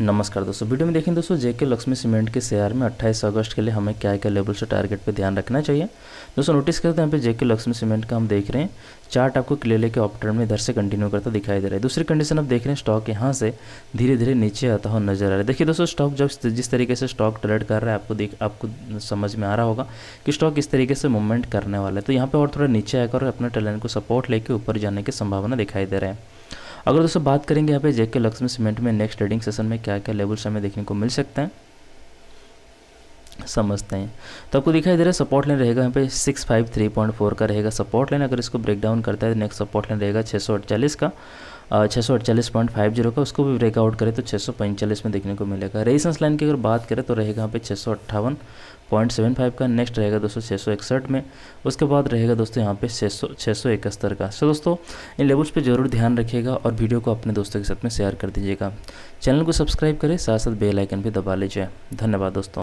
नमस्कार दोस्तों वीडियो में देखें दोस्तों जेके लक्ष्मी सीमेंट के शेयर में 28 अगस्त के लिए हमें क्या क्या लेवल से टारगेट पे ध्यान रखना चाहिए दोस्तों नोटिस करते हैं यहाँ पे जेके लक्ष्मी सीमेंट का हम देख रहे हैं चार्ट आपको क्लेले के ऑप्टर में इधर से कंटिन्यू करता दिखाई दे रहा है दूसरी कंडीशन आप देख रहे हैं स्टॉक यहाँ से धीरे धीरे नीचे आता हुआ नजर आ रहा है देखिए दोस्तों स्टॉक जब जिस तरीके से स्टॉक ट्रेड कर रहा है आपको देख आपको समझ में आ रहा होगा कि स्टॉक इस तरीके से मूवमेंट करने वाला है तो यहाँ पर और थोड़ा नीचे आकर अपने टैलेंट को सपोर्ट लेकर ऊपर जाने की संभावना दिखाई दे रहा है अगर दोस्तों बात करेंगे यहाँ पे जेके लक्ष्मी सीमेंट में नेक्स्ट ट्रेडिंग सेशन में क्या क्या लेवल्स हमें देखने को मिल सकते हैं समझते हैं तो आपको दिखाई दे रहा है सपोर्ट लाइन रहेगा यहाँ पे six five three point four का रहेगा सपोर्ट लाइन अगर इसको ब्रेक डाउन करता है नेक्स्ट सपोर्ट लाइन रहेगा छः सौ अड़चालीस का छः सौ पॉइंट फाइव जीरो का उसको भी ब्रेकआउट करें तो छः सौ पैंतालीस में देखने को मिलेगा रेजिस्टेंस लाइन की अगर बात करें तो रहेगा यहाँ पे छः सौ अट्ठावन पॉइंट सेवन फाइव का नेक्स्ट रहेगा दोस्तों छः सौ इकसठ में उसके बाद रहेगा दोस्तों यहाँ पे छः सौ छः सौ इकहत्तर का सो दोस्तों इन लेवल्स पे जरूर ध्यान रखिएगा और वीडियो को अपने दोस्तों के साथ में शेयर कर दीजिएगा चैनल को सब्सक्राइब करें साथ साथ बेल आइकन भी दबा लीजिए धन्यवाद दोस्तों